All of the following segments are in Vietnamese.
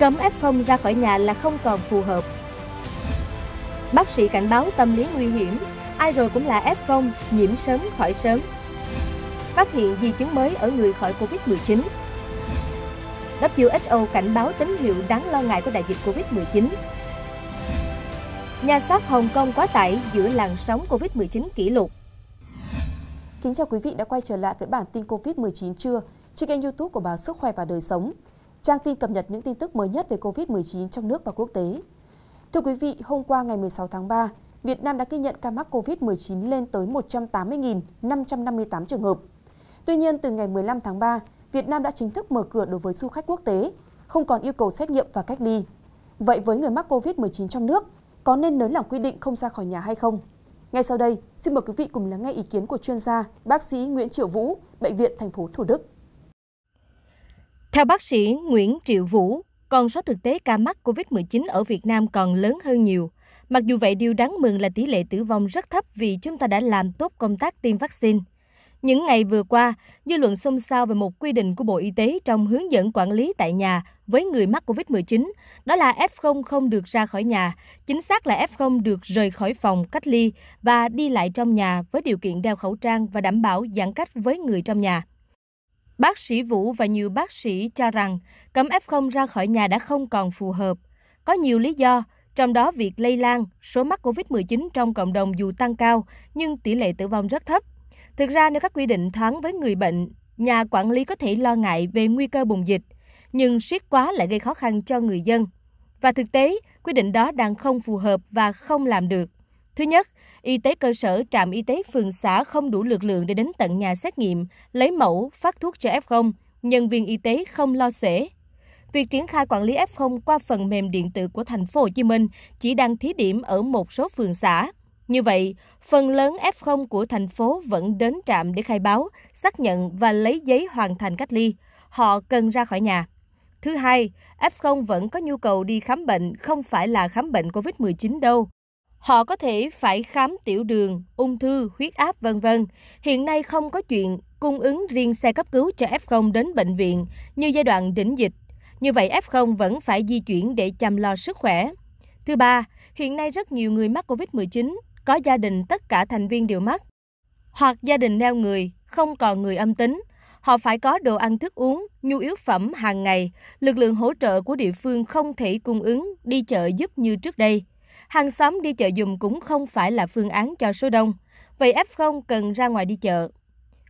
Cấm F0 ra khỏi nhà là không còn phù hợp. Bác sĩ cảnh báo tâm lý nguy hiểm, ai rồi cũng là F0, nhiễm sớm khỏi sớm. Phát hiện di chứng mới ở người khỏi Covid-19. WHO cảnh báo tín hiệu đáng lo ngại của đại dịch Covid-19. Nhà xác Hồng Kông quá tải giữa làn sóng Covid-19 kỷ lục. Kính chào quý vị đã quay trở lại với bản tin Covid-19 trưa trên kênh youtube của báo Sức khỏe và đời sống trang tin cập nhật những tin tức mới nhất về COVID-19 trong nước và quốc tế. Thưa quý vị, hôm qua ngày 16 tháng 3, Việt Nam đã ghi nhận ca mắc COVID-19 lên tới 180.558 trường hợp. Tuy nhiên, từ ngày 15 tháng 3, Việt Nam đã chính thức mở cửa đối với du khách quốc tế, không còn yêu cầu xét nghiệm và cách ly. Vậy với người mắc COVID-19 trong nước, có nên nới lỏng quy định không ra khỏi nhà hay không? Ngay sau đây, xin mời quý vị cùng lắng nghe ý kiến của chuyên gia, bác sĩ Nguyễn Triệu Vũ, Bệnh viện thành phố Thủ Đức. Theo bác sĩ Nguyễn Triệu Vũ, con số thực tế ca mắc COVID-19 ở Việt Nam còn lớn hơn nhiều. Mặc dù vậy, điều đáng mừng là tỷ lệ tử vong rất thấp vì chúng ta đã làm tốt công tác tiêm vaccine. Những ngày vừa qua, dư luận xôn xao về một quy định của Bộ Y tế trong hướng dẫn quản lý tại nhà với người mắc COVID-19, đó là F0 không được ra khỏi nhà, chính xác là F0 được rời khỏi phòng cách ly và đi lại trong nhà với điều kiện đeo khẩu trang và đảm bảo giãn cách với người trong nhà. Bác sĩ Vũ và nhiều bác sĩ cho rằng cấm F0 ra khỏi nhà đã không còn phù hợp. Có nhiều lý do, trong đó việc lây lan, số mắc COVID-19 trong cộng đồng dù tăng cao nhưng tỷ lệ tử vong rất thấp. Thực ra nếu các quy định thoáng với người bệnh, nhà quản lý có thể lo ngại về nguy cơ bùng dịch, nhưng siết quá lại gây khó khăn cho người dân. Và thực tế, quy định đó đang không phù hợp và không làm được. Thứ nhất, y tế cơ sở, trạm y tế phường xã không đủ lực lượng để đến tận nhà xét nghiệm, lấy mẫu, phát thuốc cho F0, nhân viên y tế không lo xuể. Việc triển khai quản lý F0 qua phần mềm điện tử của thành phố Hồ Chí Minh chỉ đang thí điểm ở một số phường xã. Như vậy, phần lớn F0 của thành phố vẫn đến trạm để khai báo, xác nhận và lấy giấy hoàn thành cách ly. Họ cần ra khỏi nhà. Thứ hai, F0 vẫn có nhu cầu đi khám bệnh, không phải là khám bệnh COVID-19 đâu. Họ có thể phải khám tiểu đường, ung thư, huyết áp vân vân. Hiện nay không có chuyện cung ứng riêng xe cấp cứu cho F0 đến bệnh viện như giai đoạn đỉnh dịch. Như vậy F0 vẫn phải di chuyển để chăm lo sức khỏe. Thứ ba, hiện nay rất nhiều người mắc COVID-19 có gia đình tất cả thành viên đều mắc hoặc gia đình neo người, không còn người âm tính. Họ phải có đồ ăn thức uống, nhu yếu phẩm hàng ngày. Lực lượng hỗ trợ của địa phương không thể cung ứng, đi chợ giúp như trước đây. Hàng xóm đi chợ dùm cũng không phải là phương án cho số đông. Vậy F0 cần ra ngoài đi chợ.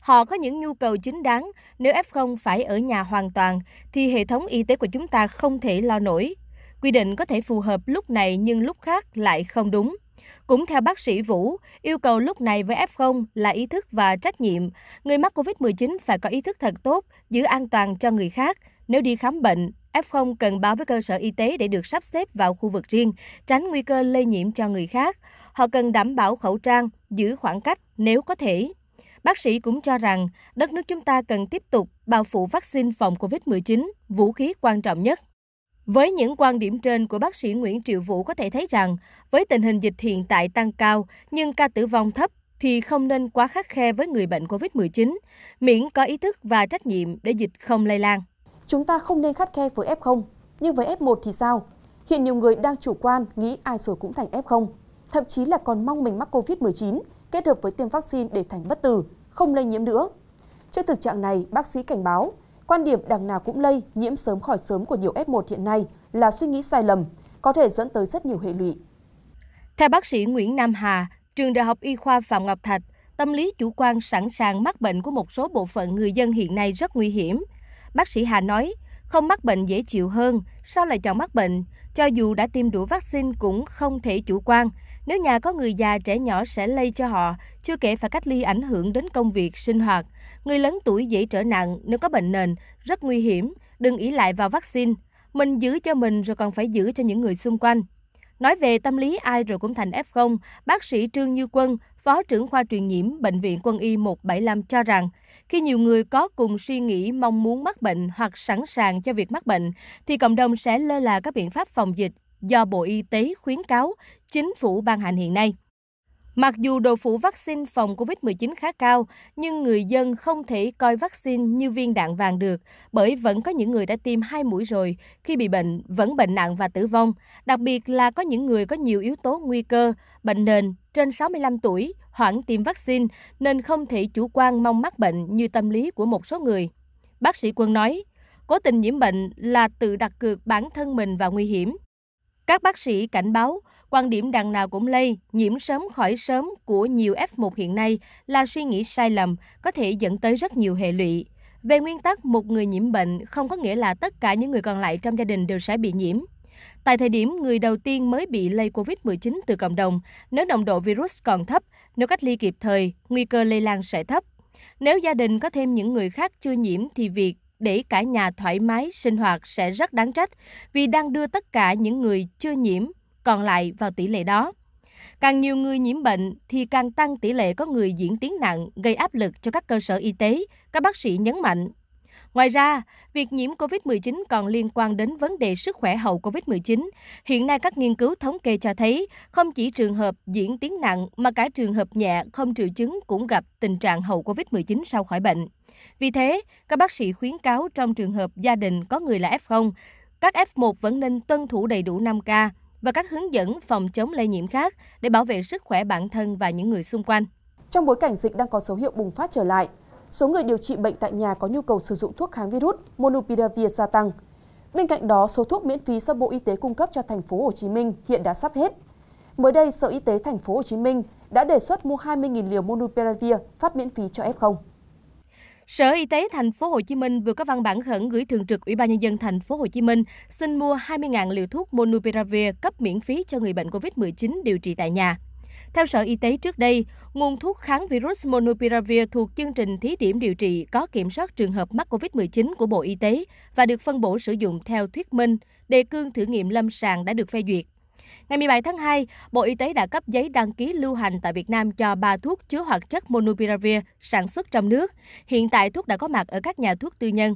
Họ có những nhu cầu chính đáng, nếu F0 phải ở nhà hoàn toàn thì hệ thống y tế của chúng ta không thể lo nổi. Quy định có thể phù hợp lúc này nhưng lúc khác lại không đúng. Cũng theo bác sĩ Vũ, yêu cầu lúc này với F0 là ý thức và trách nhiệm. Người mắc COVID-19 phải có ý thức thật tốt, giữ an toàn cho người khác nếu đi khám bệnh, F0 cần báo với cơ sở y tế để được sắp xếp vào khu vực riêng, tránh nguy cơ lây nhiễm cho người khác. Họ cần đảm bảo khẩu trang, giữ khoảng cách nếu có thể. Bác sĩ cũng cho rằng đất nước chúng ta cần tiếp tục bao phủ vaccine phòng COVID-19, vũ khí quan trọng nhất. Với những quan điểm trên của bác sĩ Nguyễn Triệu Vũ có thể thấy rằng, với tình hình dịch hiện tại tăng cao nhưng ca tử vong thấp thì không nên quá khắc khe với người bệnh COVID-19, miễn có ý thức và trách nhiệm để dịch không lây lan chúng ta không nên khắt khe với F0, nhưng với F1 thì sao? Hiện nhiều người đang chủ quan nghĩ ai rồi cũng thành F0, thậm chí là còn mong mình mắc COVID-19 kết hợp với tiêm vaccine để thành bất tử, không lây nhiễm nữa. Trước thực trạng này, bác sĩ cảnh báo, quan điểm đằng nào cũng lây, nhiễm sớm khỏi sớm của nhiều F1 hiện nay là suy nghĩ sai lầm, có thể dẫn tới rất nhiều hệ lụy. Theo bác sĩ Nguyễn Nam Hà, trường Đại học Y khoa Phạm Ngọc Thạch, tâm lý chủ quan sẵn sàng mắc bệnh của một số bộ phận người dân hiện nay rất nguy hiểm – Bác sĩ Hà nói, không mắc bệnh dễ chịu hơn, sao lại chọn mắc bệnh? Cho dù đã tiêm đủ vaccine cũng không thể chủ quan. Nếu nhà có người già trẻ nhỏ sẽ lây cho họ, chưa kể phải cách ly ảnh hưởng đến công việc, sinh hoạt. Người lớn tuổi dễ trở nặng nếu có bệnh nền, rất nguy hiểm, đừng ý lại vào vaccine. Mình giữ cho mình rồi còn phải giữ cho những người xung quanh. Nói về tâm lý ai rồi cũng thành F0, bác sĩ Trương Như Quân, Phó trưởng khoa truyền nhiễm Bệnh viện Quân y 175 cho rằng khi nhiều người có cùng suy nghĩ mong muốn mắc bệnh hoặc sẵn sàng cho việc mắc bệnh, thì cộng đồng sẽ lơ là các biện pháp phòng dịch do Bộ Y tế khuyến cáo, chính phủ ban hành hiện nay. Mặc dù độ phủ vaccine phòng COVID-19 khá cao, nhưng người dân không thể coi vaccine như viên đạn vàng được, bởi vẫn có những người đã tiêm hai mũi rồi, khi bị bệnh vẫn bệnh nặng và tử vong, đặc biệt là có những người có nhiều yếu tố nguy cơ, bệnh nền, trên 65 tuổi, hoãn tiêm vaccine nên không thể chủ quan mong mắc bệnh như tâm lý của một số người. Bác sĩ Quân nói, cố tình nhiễm bệnh là tự đặt cược bản thân mình vào nguy hiểm. Các bác sĩ cảnh báo, quan điểm đằng nào cũng lây, nhiễm sớm khỏi sớm của nhiều F1 hiện nay là suy nghĩ sai lầm, có thể dẫn tới rất nhiều hệ lụy. Về nguyên tắc, một người nhiễm bệnh không có nghĩa là tất cả những người còn lại trong gia đình đều sẽ bị nhiễm. Tại thời điểm người đầu tiên mới bị lây COVID-19 từ cộng đồng, nếu nồng độ virus còn thấp, nếu cách ly kịp thời, nguy cơ lây lan sẽ thấp. Nếu gia đình có thêm những người khác chưa nhiễm thì việc để cả nhà thoải mái sinh hoạt sẽ rất đáng trách vì đang đưa tất cả những người chưa nhiễm còn lại vào tỷ lệ đó. Càng nhiều người nhiễm bệnh thì càng tăng tỷ lệ có người diễn tiến nặng gây áp lực cho các cơ sở y tế, các bác sĩ nhấn mạnh. Ngoài ra, việc nhiễm COVID-19 còn liên quan đến vấn đề sức khỏe hậu COVID-19. Hiện nay các nghiên cứu thống kê cho thấy, không chỉ trường hợp diễn tiến nặng mà cả trường hợp nhẹ không triệu chứng cũng gặp tình trạng hậu COVID-19 sau khỏi bệnh. Vì thế, các bác sĩ khuyến cáo trong trường hợp gia đình có người là F0, các F1 vẫn nên tuân thủ đầy đủ 5K và các hướng dẫn phòng chống lây nhiễm khác để bảo vệ sức khỏe bản thân và những người xung quanh. Trong bối cảnh dịch đang có dấu hiệu bùng phát trở lại, số người điều trị bệnh tại nhà có nhu cầu sử dụng thuốc kháng virus Monopiravir gia tăng. Bên cạnh đó, số thuốc miễn phí do Bộ Y tế cung cấp cho thành phố Hồ Chí Minh hiện đã sắp hết. Mới đây, Sở Y tế thành phố Hồ Chí Minh đã đề xuất mua 20.000 liều Monopiravir phát miễn phí cho F0. Sở Y tế thành phố Hồ Chí Minh vừa có văn bản khẩn gửi Thường trực Ủy ban nhân dân thành phố Hồ Chí Minh xin mua 20.000 liều thuốc Monopiravir cấp miễn phí cho người bệnh COVID-19 điều trị tại nhà. Theo Sở Y tế trước đây, nguồn thuốc kháng virus Monopiravir thuộc chương trình thí điểm điều trị có kiểm soát trường hợp mắc COVID-19 của Bộ Y tế và được phân bổ sử dụng theo thuyết minh, đề cương thử nghiệm lâm sàng đã được phê duyệt. Ngày 17 tháng 2, Bộ Y tế đã cấp giấy đăng ký lưu hành tại Việt Nam cho 3 thuốc chứa hoạt chất Monopiravir sản xuất trong nước. Hiện tại thuốc đã có mặt ở các nhà thuốc tư nhân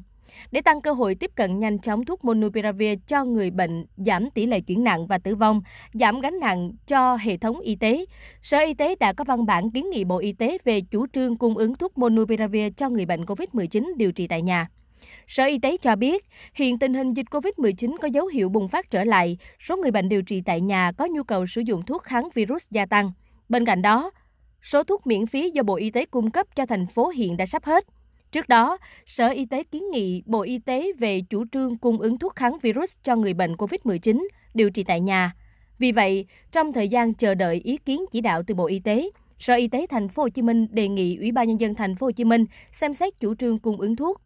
để tăng cơ hội tiếp cận nhanh chóng thuốc monupiravir cho người bệnh, giảm tỷ lệ chuyển nặng và tử vong, giảm gánh nặng cho hệ thống y tế. Sở Y tế đã có văn bản kiến nghị Bộ Y tế về chủ trương cung ứng thuốc monupiravir cho người bệnh COVID-19 điều trị tại nhà. Sở Y tế cho biết, hiện tình hình dịch COVID-19 có dấu hiệu bùng phát trở lại, số người bệnh điều trị tại nhà có nhu cầu sử dụng thuốc kháng virus gia tăng. Bên cạnh đó, số thuốc miễn phí do Bộ Y tế cung cấp cho thành phố hiện đã sắp hết. Trước đó, Sở Y tế kiến nghị Bộ Y tế về chủ trương cung ứng thuốc kháng virus cho người bệnh COVID-19 điều trị tại nhà. Vì vậy, trong thời gian chờ đợi ý kiến chỉ đạo từ Bộ Y tế, Sở Y tế Thành phố Hồ Chí Minh đề nghị Ủy ban nhân dân Thành phố Hồ Chí Minh xem xét chủ trương cung ứng thuốc.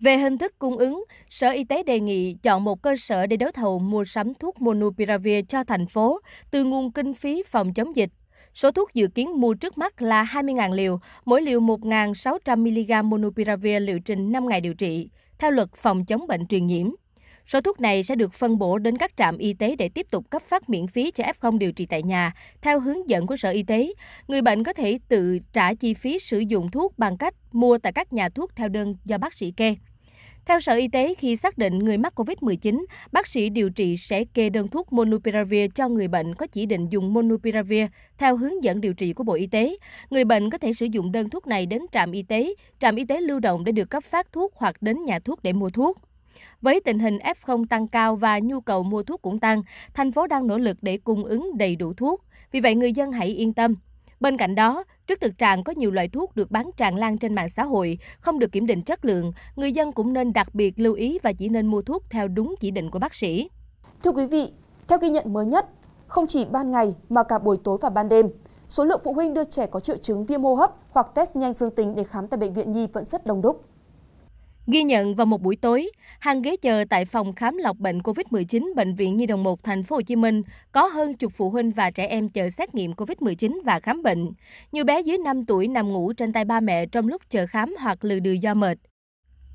Về hình thức cung ứng, Sở Y tế đề nghị chọn một cơ sở để đấu thầu mua sắm thuốc Monupiravir cho thành phố từ nguồn kinh phí phòng chống dịch Số thuốc dự kiến mua trước mắt là 20.000 liều, mỗi liều 1.600mg monopiravir liệu trình 5 ngày điều trị, theo luật phòng chống bệnh truyền nhiễm. Số thuốc này sẽ được phân bổ đến các trạm y tế để tiếp tục cấp phát miễn phí cho F0 điều trị tại nhà. Theo hướng dẫn của Sở Y tế, người bệnh có thể tự trả chi phí sử dụng thuốc bằng cách mua tại các nhà thuốc theo đơn do bác sĩ kê. Theo Sở Y tế, khi xác định người mắc COVID-19, bác sĩ điều trị sẽ kê đơn thuốc Monupiravir cho người bệnh có chỉ định dùng Monupiravir theo hướng dẫn điều trị của Bộ Y tế. Người bệnh có thể sử dụng đơn thuốc này đến trạm y tế, trạm y tế lưu động để được cấp phát thuốc hoặc đến nhà thuốc để mua thuốc. Với tình hình F0 tăng cao và nhu cầu mua thuốc cũng tăng, thành phố đang nỗ lực để cung ứng đầy đủ thuốc. Vì vậy, người dân hãy yên tâm. Bên cạnh đó, Trước thực trạng có nhiều loại thuốc được bán tràn lan trên mạng xã hội, không được kiểm định chất lượng, người dân cũng nên đặc biệt lưu ý và chỉ nên mua thuốc theo đúng chỉ định của bác sĩ. Thưa quý vị, theo ghi nhận mới nhất, không chỉ ban ngày mà cả buổi tối và ban đêm, số lượng phụ huynh đưa trẻ có triệu chứng viêm hô hấp hoặc test nhanh dương tính để khám tại bệnh viện nhi vẫn rất đông đúc. Ghi nhận vào một buổi tối, hàng ghế chờ tại phòng khám lọc bệnh COVID-19 Bệnh viện Nhi đồng 1 Thành phố Hồ Chí Minh có hơn chục phụ huynh và trẻ em chờ xét nghiệm COVID-19 và khám bệnh. Nhiều bé dưới 5 tuổi nằm ngủ trên tay ba mẹ trong lúc chờ khám hoặc lừ đừ do mệt.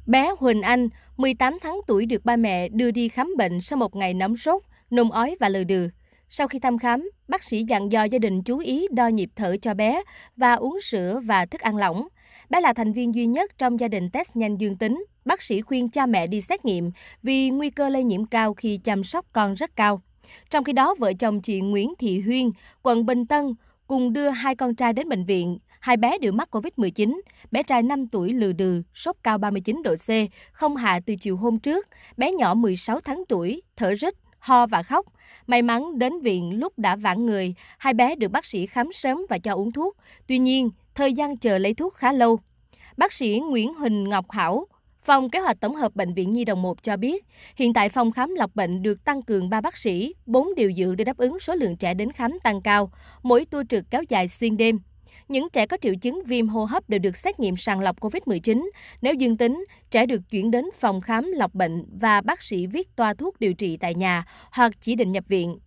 Bé Huỳnh Anh, 18 tháng tuổi được ba mẹ đưa đi khám bệnh sau một ngày nóng sốt, nôn ói và lừ đừ. Sau khi thăm khám, bác sĩ dặn dò gia đình chú ý đo nhịp thở cho bé và uống sữa và thức ăn lỏng. Bé là thành viên duy nhất trong gia đình test nhanh dương tính. Bác sĩ khuyên cha mẹ đi xét nghiệm vì nguy cơ lây nhiễm cao khi chăm sóc con rất cao. Trong khi đó, vợ chồng chị Nguyễn Thị Huyên, quận Bình Tân, cùng đưa hai con trai đến bệnh viện. Hai bé đều mắc COVID-19. Bé trai 5 tuổi lừ đừ, sốt cao 39 độ C, không hạ từ chiều hôm trước. Bé nhỏ 16 tháng tuổi, thở rít, ho và khóc. May mắn đến viện lúc đã vãn người, hai bé được bác sĩ khám sớm và cho uống thuốc. Tuy nhiên, thời gian chờ lấy thuốc khá lâu. Bác sĩ Nguyễn Huỳnh Ngọc Hảo, Phòng Kế hoạch Tổng hợp Bệnh viện Nhi Đồng 1 cho biết, hiện tại phòng khám lọc bệnh được tăng cường 3 bác sĩ, 4 điều dưỡng để đáp ứng số lượng trẻ đến khám tăng cao, mỗi tour trực kéo dài xuyên đêm. Những trẻ có triệu chứng viêm hô hấp đều được xét nghiệm sàng lọc COVID-19. Nếu dương tính, trẻ được chuyển đến phòng khám lọc bệnh và bác sĩ viết toa thuốc điều trị tại nhà hoặc chỉ định nhập viện.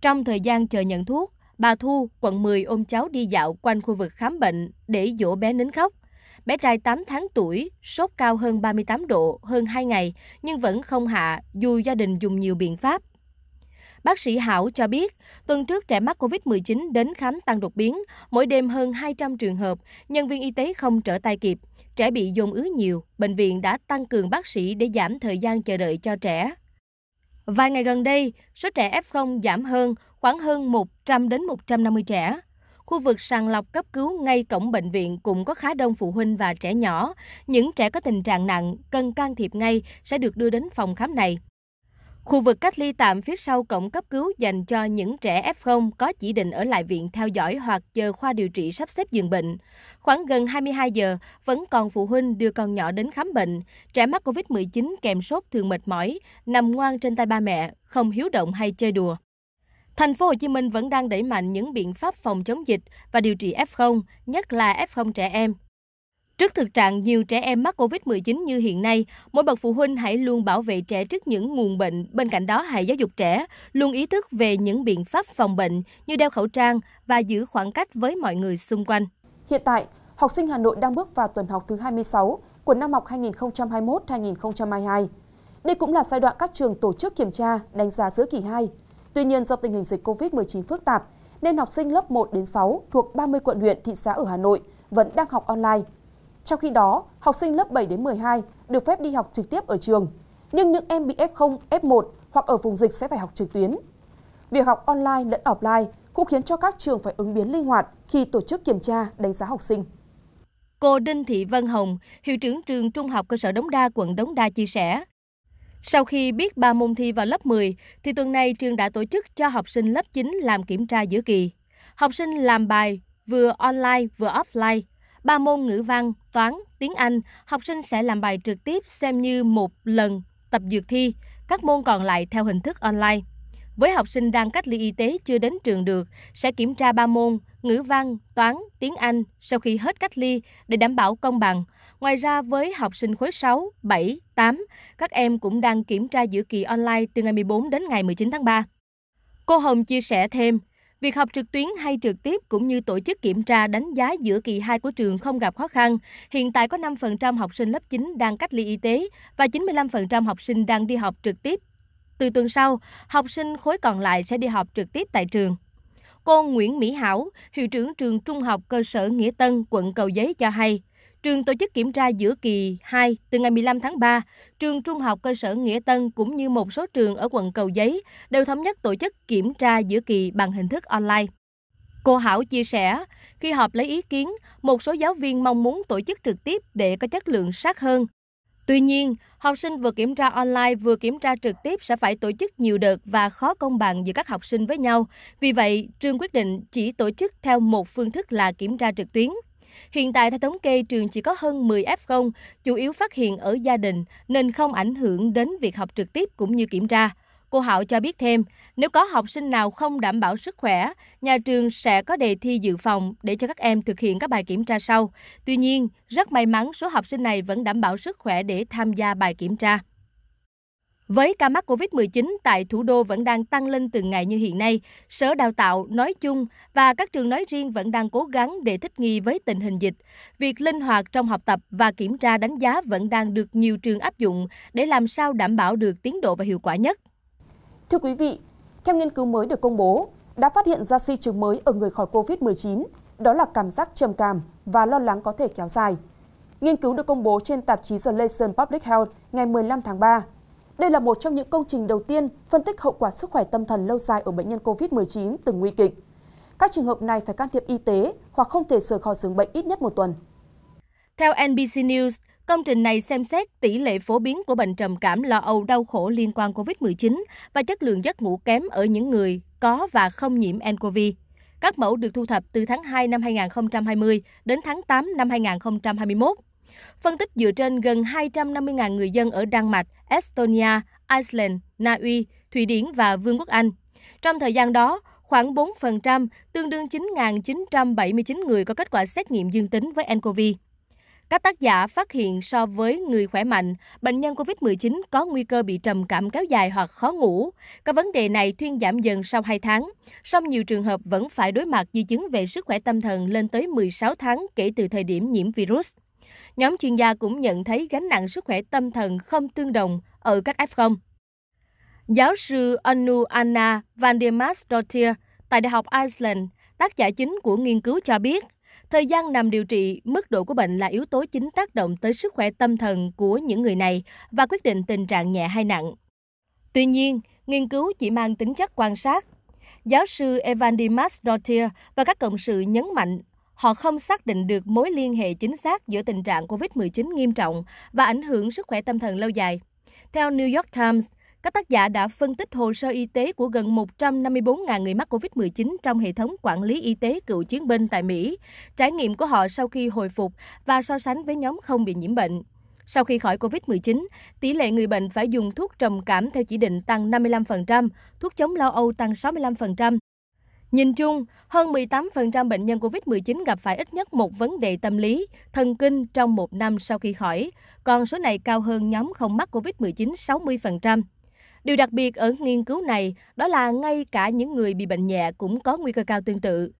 Trong thời gian chờ nhận thuốc, bà Thu, quận 10 ôm cháu đi dạo quanh khu vực khám bệnh để dỗ bé nín khóc. Bé trai 8 tháng tuổi, sốt cao hơn 38 độ, hơn 2 ngày, nhưng vẫn không hạ dù gia đình dùng nhiều biện pháp. Bác sĩ Hảo cho biết, tuần trước trẻ mắc COVID-19 đến khám tăng đột biến, mỗi đêm hơn 200 trường hợp, nhân viên y tế không trở tay kịp. Trẻ bị dồn ứ nhiều, bệnh viện đã tăng cường bác sĩ để giảm thời gian chờ đợi cho trẻ. Vài ngày gần đây, số trẻ F0 giảm hơn, khoảng hơn 100 đến 150 trẻ. Khu vực sàng lọc cấp cứu ngay cổng bệnh viện cũng có khá đông phụ huynh và trẻ nhỏ. Những trẻ có tình trạng nặng, cần can thiệp ngay sẽ được đưa đến phòng khám này. Khu vực cách ly tạm phía sau cổng cấp cứu dành cho những trẻ F0 có chỉ định ở lại viện theo dõi hoặc chờ khoa điều trị sắp xếp giường bệnh. Khoảng gần 22 giờ, vẫn còn phụ huynh đưa con nhỏ đến khám bệnh. Trẻ mắc COVID-19 kèm sốt thường mệt mỏi, nằm ngoan trên tay ba mẹ, không hiếu động hay chơi đùa. Thành phố Hồ Chí Minh vẫn đang đẩy mạnh những biện pháp phòng chống dịch và điều trị F0, nhất là F0 trẻ em. Trước thực trạng nhiều trẻ em mắc COVID-19 như hiện nay, mỗi bậc phụ huynh hãy luôn bảo vệ trẻ trước những nguồn bệnh, bên cạnh đó hãy giáo dục trẻ, luôn ý thức về những biện pháp phòng bệnh như đeo khẩu trang và giữ khoảng cách với mọi người xung quanh. Hiện tại, học sinh Hà Nội đang bước vào tuần học thứ 26 của năm học 2021-2022. Đây cũng là giai đoạn các trường tổ chức kiểm tra, đánh giá giữa kỳ 2 Tuy nhiên do tình hình dịch COVID-19 phức tạp, nên học sinh lớp 1 đến 6 thuộc 30 quận huyện thị xã ở Hà Nội vẫn đang học online. Trong khi đó, học sinh lớp 7 đến 12 được phép đi học trực tiếp ở trường, nhưng những em bị F0, F1 hoặc ở vùng dịch sẽ phải học trực tuyến. Việc học online lẫn offline cũng khiến cho các trường phải ứng biến linh hoạt khi tổ chức kiểm tra, đánh giá học sinh. Cô Đinh Thị Vân Hồng, hiệu trưởng trường Trung học cơ sở Đống Đa, quận Đống Đa chia sẻ, sau khi biết ba môn thi vào lớp 10, thì tuần này trường đã tổ chức cho học sinh lớp 9 làm kiểm tra giữa kỳ. Học sinh làm bài vừa online vừa offline. Ba môn ngữ văn, toán, tiếng Anh, học sinh sẽ làm bài trực tiếp xem như một lần tập dược thi, các môn còn lại theo hình thức online. Với học sinh đang cách ly y tế chưa đến trường được, sẽ kiểm tra ba môn ngữ văn, toán, tiếng Anh sau khi hết cách ly để đảm bảo công bằng. Ngoài ra, với học sinh khối 6, 7, 8, các em cũng đang kiểm tra giữa kỳ online từ ngày 14 đến ngày 19 tháng 3. Cô Hồng chia sẻ thêm, Việc học trực tuyến hay trực tiếp cũng như tổ chức kiểm tra đánh giá giữa kỳ 2 của trường không gặp khó khăn. Hiện tại có 5% học sinh lớp 9 đang cách ly y tế và 95% học sinh đang đi học trực tiếp. Từ tuần sau, học sinh khối còn lại sẽ đi học trực tiếp tại trường. Cô Nguyễn Mỹ Hảo, hiệu trưởng trường Trung học cơ sở Nghĩa Tân, quận Cầu Giấy cho hay, Trường tổ chức kiểm tra giữa kỳ 2 từ ngày 15 tháng 3, trường Trung học cơ sở Nghĩa Tân cũng như một số trường ở quận Cầu Giấy đều thống nhất tổ chức kiểm tra giữa kỳ bằng hình thức online. Cô Hảo chia sẻ, khi họp lấy ý kiến, một số giáo viên mong muốn tổ chức trực tiếp để có chất lượng sát hơn. Tuy nhiên, học sinh vừa kiểm tra online vừa kiểm tra trực tiếp sẽ phải tổ chức nhiều đợt và khó công bằng giữa các học sinh với nhau. Vì vậy, trường quyết định chỉ tổ chức theo một phương thức là kiểm tra trực tuyến. Hiện tại theo thống kê trường chỉ có hơn 10 F0, chủ yếu phát hiện ở gia đình nên không ảnh hưởng đến việc học trực tiếp cũng như kiểm tra. Cô Hạo cho biết thêm, nếu có học sinh nào không đảm bảo sức khỏe, nhà trường sẽ có đề thi dự phòng để cho các em thực hiện các bài kiểm tra sau. Tuy nhiên, rất may mắn số học sinh này vẫn đảm bảo sức khỏe để tham gia bài kiểm tra. Với ca mắc COVID-19 tại thủ đô vẫn đang tăng lên từng ngày như hiện nay, Sở Đào tạo nói chung và các trường nói riêng vẫn đang cố gắng để thích nghi với tình hình dịch. Việc linh hoạt trong học tập và kiểm tra đánh giá vẫn đang được nhiều trường áp dụng để làm sao đảm bảo được tiến độ và hiệu quả nhất. Thưa quý vị, theo nghiên cứu mới được công bố, đã phát hiện ra si chứng mới ở người khỏi COVID-19, đó là cảm giác trầm cảm và lo lắng có thể kéo dài. Nghiên cứu được công bố trên tạp chí The Lancet Public Health ngày 15 tháng 3 đây là một trong những công trình đầu tiên phân tích hậu quả sức khỏe tâm thần lâu dài ở bệnh nhân COVID-19 từng nguy kịch. Các trường hợp này phải can thiệp y tế hoặc không thể rời khỏi giường bệnh ít nhất một tuần. Theo NBC News, công trình này xem xét tỷ lệ phổ biến của bệnh trầm cảm lo âu đau khổ liên quan COVID-19 và chất lượng giấc ngủ kém ở những người có và không nhiễm nCoV. Các mẫu được thu thập từ tháng 2 năm 2020 đến tháng 8 năm 2021. Phân tích dựa trên gần 250.000 người dân ở Đan Mạch, Estonia, Iceland, Na Uy, Thụy Điển và Vương quốc Anh. Trong thời gian đó, khoảng 4%, tương đương 9.979 người có kết quả xét nghiệm dương tính với nCoV. Các tác giả phát hiện so với người khỏe mạnh, bệnh nhân COVID-19 có nguy cơ bị trầm cảm kéo dài hoặc khó ngủ. Các vấn đề này thuyên giảm dần sau 2 tháng, song nhiều trường hợp vẫn phải đối mặt di chứng về sức khỏe tâm thần lên tới 16 tháng kể từ thời điểm nhiễm virus. Nhóm chuyên gia cũng nhận thấy gánh nặng sức khỏe tâm thần không tương đồng ở các F0. Giáo sư Anu Anna Vandemasdottir tại Đại học Iceland, tác giả chính của nghiên cứu cho biết, thời gian nằm điều trị, mức độ của bệnh là yếu tố chính tác động tới sức khỏe tâm thần của những người này và quyết định tình trạng nhẹ hay nặng. Tuy nhiên, nghiên cứu chỉ mang tính chất quan sát. Giáo sư evan Evandimas Dottir và các cộng sự nhấn mạnh Họ không xác định được mối liên hệ chính xác giữa tình trạng COVID-19 nghiêm trọng và ảnh hưởng sức khỏe tâm thần lâu dài. Theo New York Times, các tác giả đã phân tích hồ sơ y tế của gần 154.000 người mắc COVID-19 trong hệ thống quản lý y tế cựu chiến binh tại Mỹ, trải nghiệm của họ sau khi hồi phục và so sánh với nhóm không bị nhiễm bệnh. Sau khi khỏi COVID-19, tỷ lệ người bệnh phải dùng thuốc trầm cảm theo chỉ định tăng 55%, thuốc chống lo âu tăng 65%, Nhìn chung, hơn 18% bệnh nhân COVID-19 gặp phải ít nhất một vấn đề tâm lý, thần kinh trong một năm sau khi khỏi, còn số này cao hơn nhóm không mắc COVID-19 60%. Điều đặc biệt ở nghiên cứu này đó là ngay cả những người bị bệnh nhẹ cũng có nguy cơ cao tương tự.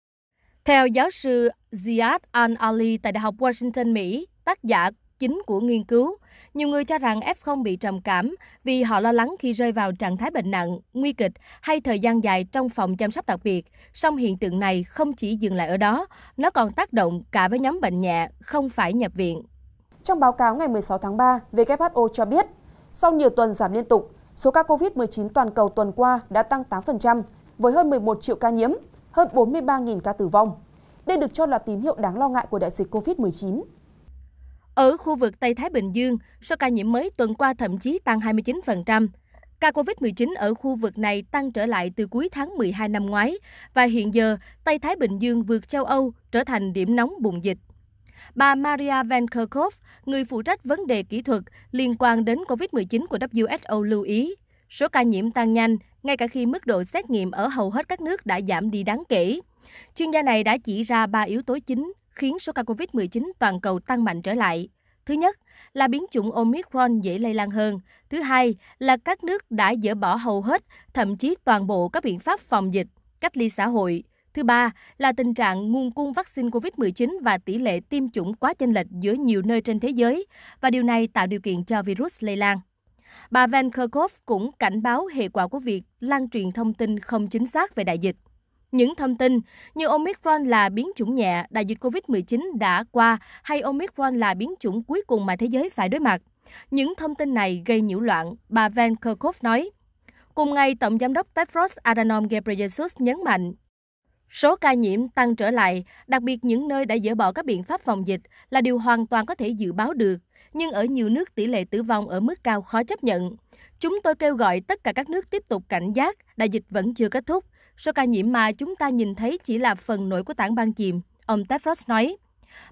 Theo giáo sư Ziad Al-Ali tại Đại học Washington, Mỹ, tác giả chính của nghiên cứu, nhiều người cho rằng F0 bị trầm cảm vì họ lo lắng khi rơi vào trạng thái bệnh nặng, nguy kịch hay thời gian dài trong phòng chăm sóc đặc biệt. Song hiện tượng này không chỉ dừng lại ở đó, nó còn tác động cả với nhóm bệnh nhẹ, không phải nhập viện. Trong báo cáo ngày 16 tháng 3, WHO cho biết, sau nhiều tuần giảm liên tục, số ca COVID-19 toàn cầu tuần qua đã tăng 8%, với hơn 11 triệu ca nhiễm, hơn 43.000 ca tử vong. Đây được cho là tín hiệu đáng lo ngại của đại dịch COVID-19. Ở khu vực Tây Thái Bình Dương, số ca nhiễm mới tuần qua thậm chí tăng 29%. Ca COVID-19 ở khu vực này tăng trở lại từ cuối tháng 12 năm ngoái và hiện giờ Tây Thái Bình Dương vượt châu Âu trở thành điểm nóng bùng dịch. Bà Maria Van Kerkhove, người phụ trách vấn đề kỹ thuật liên quan đến COVID-19 của WHO lưu ý, số ca nhiễm tăng nhanh ngay cả khi mức độ xét nghiệm ở hầu hết các nước đã giảm đi đáng kể. Chuyên gia này đã chỉ ra ba yếu tố chính khiến số ca COVID-19 toàn cầu tăng mạnh trở lại. Thứ nhất là biến chủng Omicron dễ lây lan hơn. Thứ hai là các nước đã dỡ bỏ hầu hết, thậm chí toàn bộ các biện pháp phòng dịch, cách ly xã hội. Thứ ba là tình trạng nguồn cung vaccine COVID-19 và tỷ lệ tiêm chủng quá chênh lệch giữa nhiều nơi trên thế giới, và điều này tạo điều kiện cho virus lây lan. Bà Van Kerkhove cũng cảnh báo hệ quả của việc lan truyền thông tin không chính xác về đại dịch. Những thông tin như Omicron là biến chủng nhẹ, đại dịch COVID-19 đã qua hay Omicron là biến chủng cuối cùng mà thế giới phải đối mặt. Những thông tin này gây nhiễu loạn, bà Van Kerkhove nói. Cùng ngày, Tổng Giám đốc Tedros Adhanom Ghebreyesus nhấn mạnh, Số ca nhiễm tăng trở lại, đặc biệt những nơi đã dỡ bỏ các biện pháp phòng dịch là điều hoàn toàn có thể dự báo được, nhưng ở nhiều nước tỷ lệ tử vong ở mức cao khó chấp nhận. Chúng tôi kêu gọi tất cả các nước tiếp tục cảnh giác, đại dịch vẫn chưa kết thúc, Số ca nhiễm mà chúng ta nhìn thấy chỉ là phần nổi của tảng băng chìm, ông Tedros nói.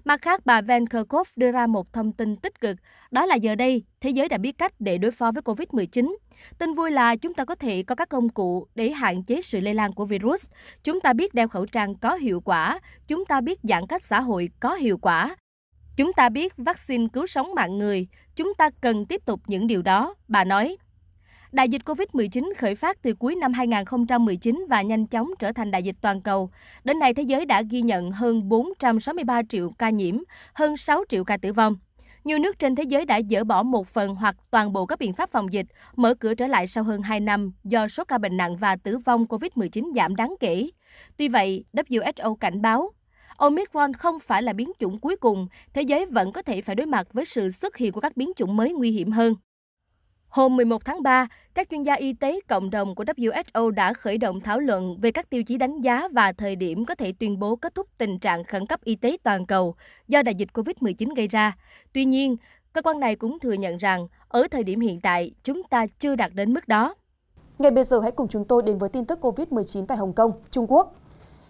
Mặt khác, bà Van Kerkhove đưa ra một thông tin tích cực, đó là giờ đây, thế giới đã biết cách để đối phó với COVID-19. Tin vui là chúng ta có thể có các công cụ để hạn chế sự lây lan của virus. Chúng ta biết đeo khẩu trang có hiệu quả, chúng ta biết giãn cách xã hội có hiệu quả. Chúng ta biết vaccine cứu sống mạng người, chúng ta cần tiếp tục những điều đó, bà nói. Đại dịch COVID-19 khởi phát từ cuối năm 2019 và nhanh chóng trở thành đại dịch toàn cầu. Đến nay, thế giới đã ghi nhận hơn 463 triệu ca nhiễm, hơn 6 triệu ca tử vong. Nhiều nước trên thế giới đã dỡ bỏ một phần hoặc toàn bộ các biện pháp phòng dịch, mở cửa trở lại sau hơn 2 năm do số ca bệnh nặng và tử vong COVID-19 giảm đáng kể. Tuy vậy, WHO cảnh báo Omicron không phải là biến chủng cuối cùng, thế giới vẫn có thể phải đối mặt với sự xuất hiện của các biến chủng mới nguy hiểm hơn. Hôm 11 tháng 3, các chuyên gia y tế cộng đồng của WHO đã khởi động thảo luận về các tiêu chí đánh giá và thời điểm có thể tuyên bố kết thúc tình trạng khẩn cấp y tế toàn cầu do đại dịch COVID-19 gây ra. Tuy nhiên, cơ quan này cũng thừa nhận rằng ở thời điểm hiện tại, chúng ta chưa đạt đến mức đó. Ngay bây giờ hãy cùng chúng tôi đến với tin tức COVID-19 tại Hồng Kông, Trung Quốc.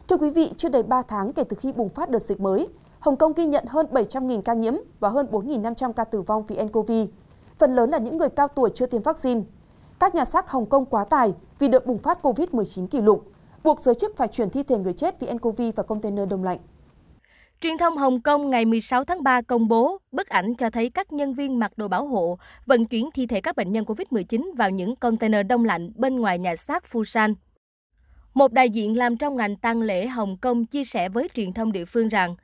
Thưa quý vị, chưa đầy 3 tháng kể từ khi bùng phát đợt dịch mới, Hồng Kông ghi nhận hơn 700.000 ca nhiễm và hơn 4.500 ca tử vong vì nCoV phần lớn là những người cao tuổi chưa tiêm vaccine. Các nhà xác Hồng Kông quá tải vì đợt bùng phát COVID-19 kỷ lục, buộc giới chức phải chuyển thi thể người chết vì nCoV và container đông lạnh. Truyền thông Hồng Kông ngày 16 tháng 3 công bố bức ảnh cho thấy các nhân viên mặc đồ bảo hộ vận chuyển thi thể các bệnh nhân COVID-19 vào những container đông lạnh bên ngoài nhà xác Fusan. Một đại diện làm trong ngành tang lễ Hồng Kông chia sẻ với truyền thông địa phương rằng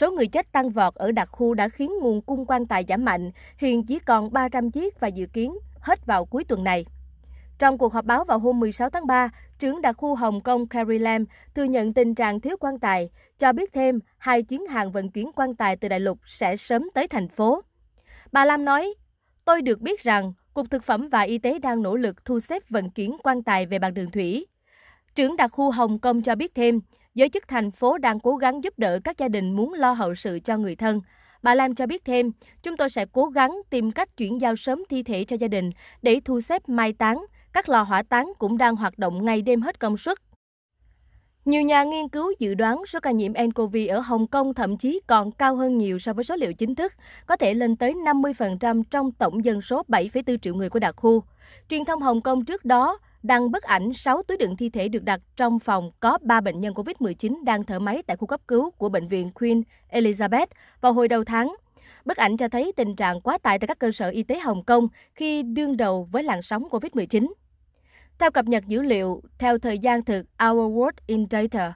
Số người chết tăng vọt ở đặc khu đã khiến nguồn cung quan tài giảm mạnh, hiện chỉ còn 300 chiếc và dự kiến hết vào cuối tuần này. Trong cuộc họp báo vào hôm 16 tháng 3, trưởng đặc khu Hồng Kông Carrie Lam thừa nhận tình trạng thiếu quan tài, cho biết thêm hai chuyến hàng vận chuyển quan tài từ đại lục sẽ sớm tới thành phố. Bà Lam nói, tôi được biết rằng Cục Thực phẩm và Y tế đang nỗ lực thu xếp vận chuyển quan tài về bằng đường thủy. Trưởng đặc khu Hồng Kông cho biết thêm, giới chức thành phố đang cố gắng giúp đỡ các gia đình muốn lo hậu sự cho người thân. Bà Lam cho biết thêm, chúng tôi sẽ cố gắng tìm cách chuyển giao sớm thi thể cho gia đình để thu xếp mai táng. Các lò hỏa táng cũng đang hoạt động ngày đêm hết công suất. Nhiều nhà nghiên cứu dự đoán số ca nhiễm nCoV ở Hồng Kông thậm chí còn cao hơn nhiều so với số liệu chính thức, có thể lên tới 50% trong tổng dân số 7,4 triệu người của đặc khu. Truyền thông Hồng Kông trước đó đăng bức ảnh 6 túi đựng thi thể được đặt trong phòng có 3 bệnh nhân COVID-19 đang thở máy tại khu cấp cứu của bệnh viện Queen Elizabeth vào hồi đầu tháng. Bức ảnh cho thấy tình trạng quá tải tại các cơ sở y tế Hồng Kông khi đương đầu với làn sóng COVID-19. Theo cập nhật dữ liệu theo thời gian thực Our World in Data,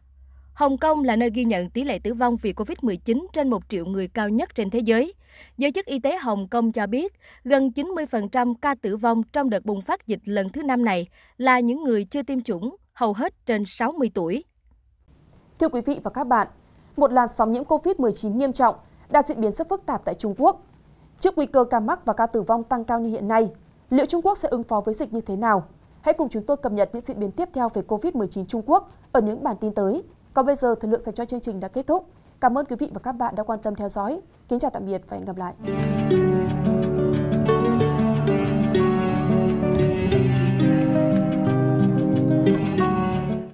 Hồng Kông là nơi ghi nhận tỷ lệ tử vong vì COVID-19 trên 1 triệu người cao nhất trên thế giới. Giới chức y tế Hồng Kông cho biết, gần 90% ca tử vong trong đợt bùng phát dịch lần thứ năm này là những người chưa tiêm chủng, hầu hết trên 60 tuổi. Thưa quý vị và các bạn, một làn sóng nhiễm COVID-19 nghiêm trọng đã diễn biến rất phức tạp tại Trung Quốc. Trước nguy cơ ca mắc và ca tử vong tăng cao như hiện nay, liệu Trung Quốc sẽ ứng phó với dịch như thế nào? Hãy cùng chúng tôi cập nhật những diễn biến tiếp theo về COVID-19 Trung Quốc ở những bản tin tới. Còn bây giờ, thời lượng dành cho chương trình đã kết thúc. Cảm ơn quý vị và các bạn đã quan tâm theo dõi. Kính chào tạm biệt và hẹn gặp lại.